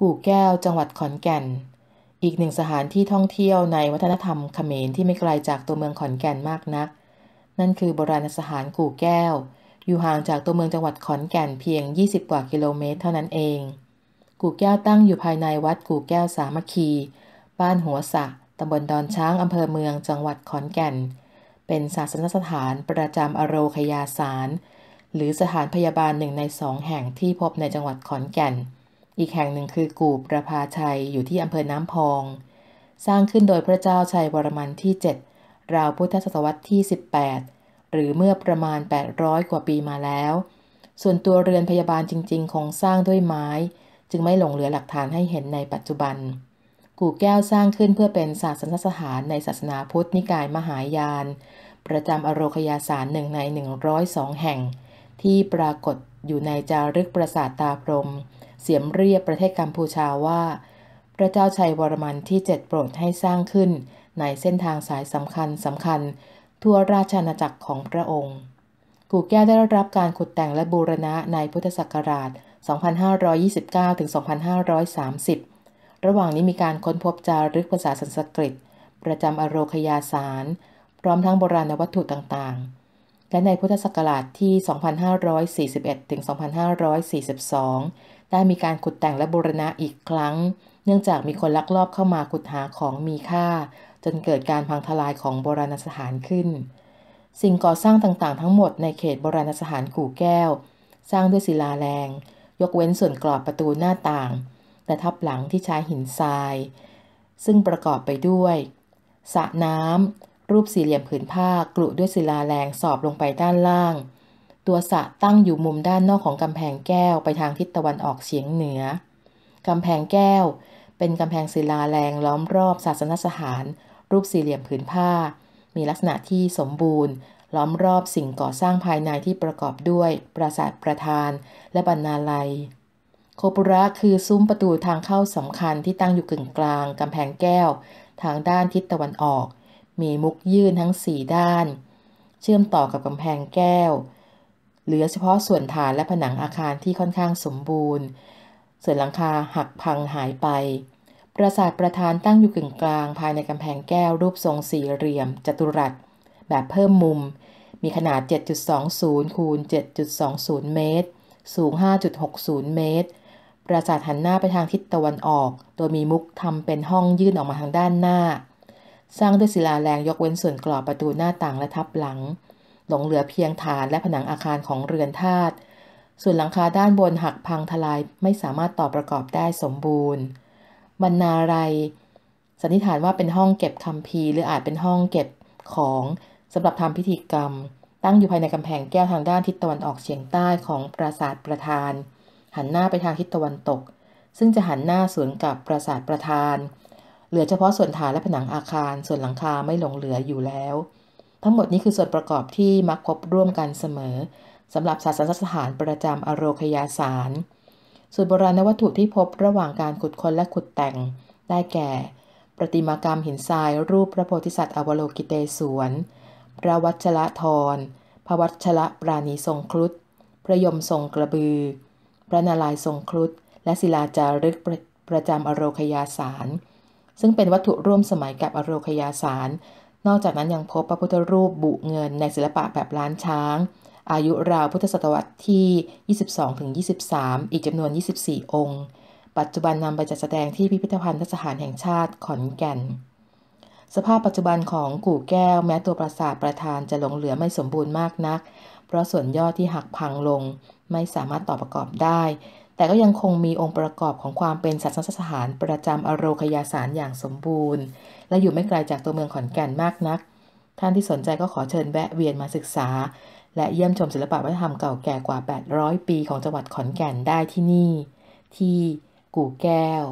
กู่แก้วจังหวัดขอนแก่น อีกหนึ่งสถานที่ท่องเที่ยวในวัฒนธรรมเขมรที่ไม่ไกลจากตัวเมืองขอนแก่นมากนัก นั่นคือโบราณสถานกู่แก้ว อยู่ห่างจากตัวเมืองจังหวัดขอนแก่นเพียง 20 กว่ากิโลเมตรเท่านั้นเอง กู่แก้วตั้งอยู่ภายในวัดกู่แก้วสามัคคี บ้านหัวสะ ตำบลดอนช้าง อำเภอเมืองจังหวัดขอนแก่น เป็นศาสนสถานประจำอโรคยาสาร หรือสถานพยาบาลหนึ่งในสองแห่งที่พบในจังหวัดขอนแก่นอีกแห่งหนึ่งคือกูบประภาชัยอยู่ที่อำเภอน้ำพอง สร้างขึ้นโดยพระเจ้าชัยวรมันที่ 7 ราวพุทธศตวรรษที่ 18 หรือเมื่อประมาณ 800 กว่าปีมาแล้ว ส่วนตัวเรือนพยาบาลจริงๆคงสร้างด้วยไม้ จึงไม่หลงเหลือหลักฐานให้เห็นในปัจจุบัน กู่แก้วสร้างขึ้นเพื่อเป็นศาสนสถานในศาสนาพุทธนิกายมหายาน ประจำอโรคยาสารหนึ่งใน102แห่ง ที่ปรากฏอยู่ในจารึกปราสาทตาพรมเสียมเรียบประเทศกัมพูชาว่า พระเจ้าชัยวรมันที่เจ็ดโปรดให้สร้างขึ้น ในเส้นทางสายสำคัญสำคัญทั่วราชอาณาจักรของพระองค์ กูแก้วได้รับการขุดแต่งและบูรณะในพุทธศักราช 2529-2530 ระหว่างนี้มีการค้นพบจารึกภาษาสันสกฤตประจำอโรคยาสาร พร้อมทั้งโบราณวัตถุต่างๆและในพุทธศักราชที่ 2541ถึง2542 ได้มีการขุดแต่งและบูรณะอีกครั้ง เนื่องจากมีคนลักลอบเข้ามาขุดหาของมีค่า จนเกิดการพังทลายของโบราณสถานขึ้น สิ่งก่อสร้างต่างๆ ทั้งหมดในเขตโบราณสถานกู่แก้ว สร้างด้วยศิลาแรง ยกเว้นส่วนกรอบประตูหน้าต่างและทับหลังที่ใช้หินทราย ซึ่งประกอบไปด้วยสระน้ำรูปสี่เหลี่ยมผืนผ้ากลุด้วยศิลาแรงสอบลงไปด้านล่าง ตัวสะตั้งอยู่มุมด้านนอกของกำแพงแก้วไปทางทิศตะวันออกเฉียงเหนือกำแพงแก้ว เป็นกำแพงศิลาแรงล้อมรอบ ศาสนสถานรูปสี่เหลี่ยมผืนผ้า มีลักษณะที่สมบูรณ์ ล้อมรอบสิ่งก่อสร้างภายในที่ประกอบด้วย ปราสาทประธาน และบรรณาลัย โคปุระคือซุ้มประตูทางเข้าสำคัญที่ตั้งอยู่กึ่งกลางกำแพงแก้วทางด้านทิศตะวันออกมีมุกยื่นทั้งสี่ด้าน เชื่อมต่อกับกำแพงแก้ว เหลือเฉพาะส่วนฐานและผนังอาคารที่ค่อนข้างสมบูรณ์ส่วนหลังคาหักพังหายไป ปราสาทประธานตั้งอยู่กึ่งกลาง ภายในกำแพงแก้วรูปทรงสี่เหลี่ยมจัตุรัส แบบเพิ่มมุม มีขนาด 7.20คูณ7.20 เมตร สูง 5.60 เมตร ปราสาทหันหน้าไปทางทิศตะวันออกโดยมีมุกทำเป็นห้องยื่นออกมาทางด้านหน้าสร้างด้วยศิลาแรงยกเว้นส่วนกรอบประตูหน้าต่างและทับหลัง หลงเหลือเพียงฐานและผนังอาคารของเรือนธาตุส่วนหลังคาด้านบนหักพังทลายไม่สามารถต่อประกอบได้สมบูรณ์บรรณาไรสันนิษฐานว่าเป็นห้องเก็บคำพีหรืออาจเป็นห้องเก็บของสำหรับทำพิธีกรรม ตั้งอยู่ภายในกำแพงแก้วทางด้านทิศตะวันออกเฉียงใต้ของปราสาทประธาน หันหน้าไปทางทิศตะวันตก ซึ่งจะหันหน้าสวนกับปราสาทประธานเหลือเฉพาะส่วนฐานและผนังอาคาร ส่วนหลังคาไม่หลงเหลืออยู่แล้ว ทั้งหมดนี้คือส่วนประกอบที่มักพบร่วมกันเสมอสำหรับศาสนสถานประจำอโรคยาสารส่วนโบราณวัตถุที่พบระหว่างการขุดค้นและขุดแต่ง ได้แก่ ประติมากรรมหินทรายรูปพระโพธิสัตว์อวโลกิเตศวน พระวัชระทรพระวัชระปราณีทรงครุฑพระยมทรงกระบือ พระนารายทรงครุฑและศิลาจารึกประประจำอโรคยาสารซึ่งเป็นวัตถุร่วมสมัยกับอโรคยาสาร นอกจากนั้นยังพบพระพุทธรูปบุเงินในศิลปะแบบล้านช้าง อายุราวพุทธศตวรรษที่ 22-23 อีกจำนวน 24 องค์ ปัจจุบันนำไปจัดแสดงที่พิพิธภัณฑ์ถหานแห่งชาติขอนแก่น สภาพปัจจุบันของกู่แก้วแม้ตัวปราสาทประธานจะหลงเหลือไม่สมบูรณ์มากนัก เพราะส่วนยอดที่หักพังลง ไม่สามารถต่อประกอบได้แต่ก็ยังคงมีองค์ประกอบของความเป็นศาสนสถานประจำอโรคยาสารอย่างสมบูรณ์ และอยู่ไม่ไกลจากตัวเมืองขอนแก่นมากนัก ท่านที่สนใจก็ขอเชิญแวะเวียนมาศึกษา และเยี่ยมชมศิลปวัฒนธรรมเก่าแก่กว่า 800 ปีของจังหวัดขอนแก่นได้ที่นี่ ที่กู่แก้ว